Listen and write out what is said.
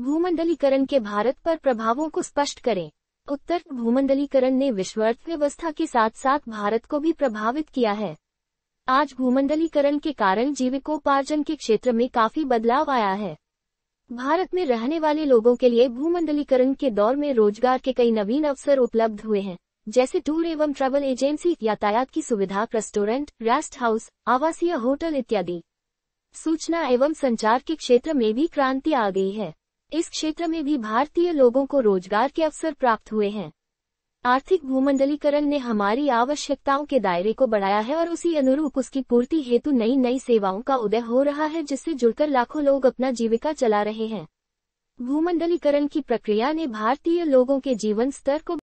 भूमंडलीकरण के भारत पर प्रभावों को स्पष्ट करें उत्तर भूमंडलीकरण ने विश्व अर्थव्यवस्था के साथ साथ भारत को भी प्रभावित किया है आज भूमंडलीकरण के कारण जीविकोपार्जन के क्षेत्र में काफी बदलाव आया है भारत में रहने वाले लोगों के लिए भूमंडलीकरण के दौर में रोजगार के कई नवीन अवसर उपलब्ध हुए हैं जैसे टूर एवं ट्रेवल एजेंसी यातायात की सुविधा रेस्टोरेंट रेस्ट हाउस आवासीय होटल इत्यादि सूचना एवं संचार के क्षेत्र में भी क्रांति आ गई है इस क्षेत्र में भी भारतीय लोगों को रोजगार के अवसर प्राप्त हुए हैं आर्थिक भूमंडलीकरण ने हमारी आवश्यकताओं के दायरे को बढ़ाया है और उसी अनुरूप उसकी पूर्ति हेतु नई नई सेवाओं का उदय हो रहा है जिससे जुड़कर लाखों लोग अपना जीविका चला रहे हैं भूमंडलीकरण की प्रक्रिया ने भारतीय लोगों के जीवन स्तर को